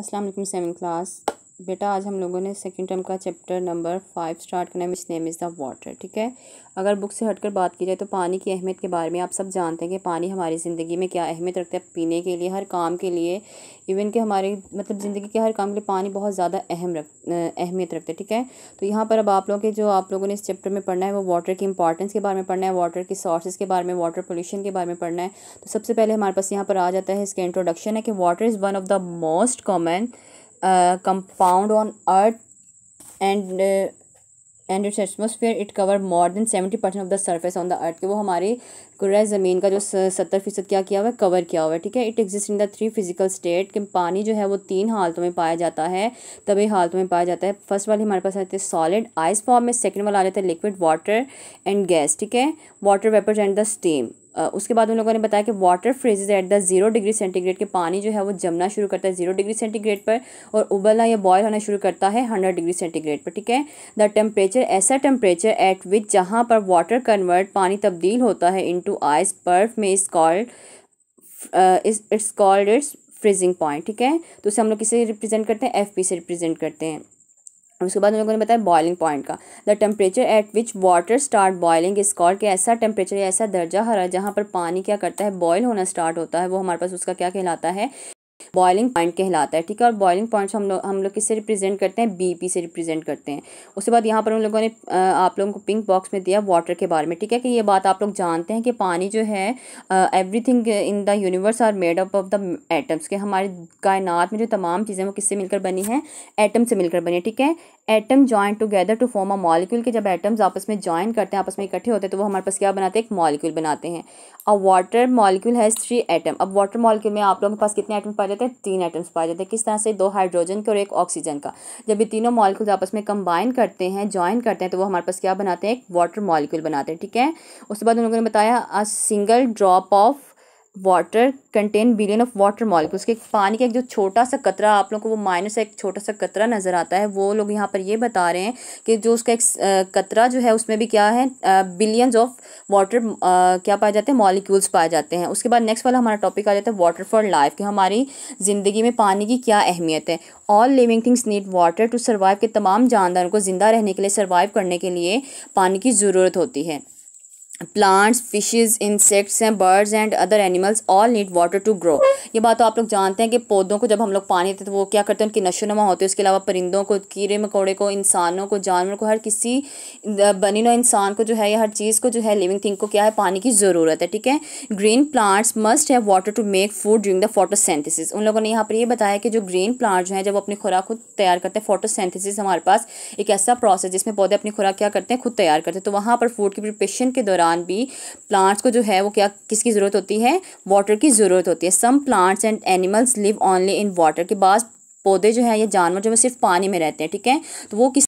السلام عليكم سامي كلاس बेटा आज हम लोगों ने सेकेंड टर्म का चैप्टर नंबर फाइव स्टार्ट करना है miss name is the water ठीक है अगर बुक से हटकर बात की जाए तो पानी की अहमियत के बारे में आप सब जानते हैं कि पानी हमारी ज़िंदगी में क्या अहमियत रखता है पीने के लिए हर काम के लिए इवन के हमारे मतलब ज़िंदगी के हर काम के लिए पानी बहुत ज़्यादा अहम रख अहमियत रखता है ठीक है तो यहाँ पर अब आप लोगों के जो आप लोगों ने इस चैप्टर में पढ़ना है वो वाटर की इंपॉर्टेंस के बारे में पढ़ना है वाटर की सोर्सेज के बारे में वाटर पोल्यूशन के बारे में पढ़ना है तो सबसे पहले हमारे पास यहाँ पर आ जाता है इसका इंट्रोडक्शन है कि water is one of the most common compound on earth and and it's atmosphere it cover more than seventy percent of the surface on the earth कि वो हमारी कुर्रा ज़मीन का जो सत्तर फीसद क्या किया हुआ है कवर किया हुआ है ठीक है it exist in the three physical state कि पानी जो है वो तीन हालतों में पाया जाता है तभी हालतों में पाया जाता है फर्स्ट वाले हमारे पास आते हैं सॉलिड आइस फॉर्म में सेकेंड वाला आ जाता है लिक्विड वाटर एंड गैस ठीक है water vapours and the steam उसके बाद उन लोगों ने बताया कि water freezes at the zero degree centigrade के पानी जो है वो जमना शुरू करता है जीरो डिग्री सेंटीग्रेड पर और उबलना या बॉयल होना शुरू करता है हंड्रेड डिग्री सेंटीग्रेड पर ठीक है द टेम्परेचर ऐसा टेम्परेचर एट विच जहाँ पर वाटर कन्वर्ट पानी तब्दील होता है इन टू आइस बर्फ में is called it's called its freezing point ठीक है तो उसे हम लोग किसे रिप्रेजेंट करते हैं एफ पी से रिप्रेजेंट करते हैं उसके बाद उन लोगों ने बताया बॉइलिंग पॉइंट का the temperature at which water start boiling is call के ऐसा टेम्परेचर या ऐसा दर्जा हरा जहाँ पर पानी क्या करता है बॉयल होना स्टार्ट होता है वो हमारे पास उसका क्या कहलाता है बॉइलिंग पॉइंट कहलाता है ठीक है और बॉइलिंग पॉइंट्स हम लोग हम लोग किससे रिप्रेजेंट करते हैं बीपी से रिप्रेजेंट करते हैं उसके बाद यहाँ पर उन लोगों ने आप लोगों को पिंक बॉक्स में दिया वाटर के बारे में ठीक है कि ये बात आप लोग जानते हैं कि पानी जो है everything in the universe are made up of the atoms के हमारे कायनात में जो तमाम चीज़ें वो किससे मिलकर बनी हैं एटम से मिलकर बनी है ठीक है atom join together to form a molecule के जब एटम्स आपस में ज्वाइन करते हैं आपस में इकट्ठे होते हैं तो वो हमारे पास क्या बनाते हैं एक मॉलिक्यूल बनाते हैं a water molecule has three atom अब वाटर मॉलिक्यूल में आप लोगों के पास कितने एटम पाए जाते हैं तीन एटम्स पाए जाते हैं किस तरह से दो हाइड्रोजन के और एक ऑक्सीजन का जब ये तीनों मॉलिक्यूल आपस में कंबाइन करते हैं ज्वाइन करते हैं तो वो हमारे पास क्या बनाते हैं एक वाटर मॉलिक्यूल बनाते हैं ठीक है उसके बाद उन्होंने बताया a single drop of water contain billion of water molecules के पानी का एक जो छोटा सा कतरा आप लोगों को वो माइनस एक छोटा सा कतरा नज़र आता है वो लोग यहाँ पर ये बता रहे हैं कि जो उसका एक कतरा जो है उसमें भी क्या है बिलियंस ऑफ वाटर क्या पाए जाते हैं मॉलिक्यूल्स पाए जाते हैं उसके बाद नेक्स्ट वाला हमारा टॉपिक आ जाता है वाटर फॉर लाइफ कि हमारी ज़िंदगी में पानी की क्या अहमियत है all living things need water to survive के तमाम जानदारों को ज़िंदा रहने के लिए सर्वाइव करने के लिए पानी की ज़रूरत होती है plants fishes insects and birds and other animals all need water to grow ये बात तो आप लोग जानते हैं कि पौधों को जब हम लोग पानी देते तो वो क्या करते हैं उनकी नमा होती है उसके अलावा परिंदों को कीड़े मकोड़े को इंसानों को जानवर को हर किसी बनी नो इंसान को जो है या हर चीज़ को जो है लिविंग थिंग को क्या है पानी की ज़रूरत है ठीक है green plants must have water to make food during the photosynthesis उन लोगों ने यहाँ पर यह बताया कि जो ग्रीन प्लांट जो है जब अपनी खुराक खुद तैयार करते हैं फोटोसेंथिसिस हमारे पास एक ऐसा प्रोसेस जिसमें पौधे अपनी खुराक क्या करते हैं खुद तैयार करते हैं तो वहाँ पर फूड की प्रिपेशन के दौरान भी प्लांट्स को जो है वो क्या किसकी ज़रूरत होती है वाटर की ज़रूरत होती है some plant plants and animals live only in water के बाद पौधे जो है या जानवर जो है सिर्फ पानी में रहते हैं ठीक है तो वो किस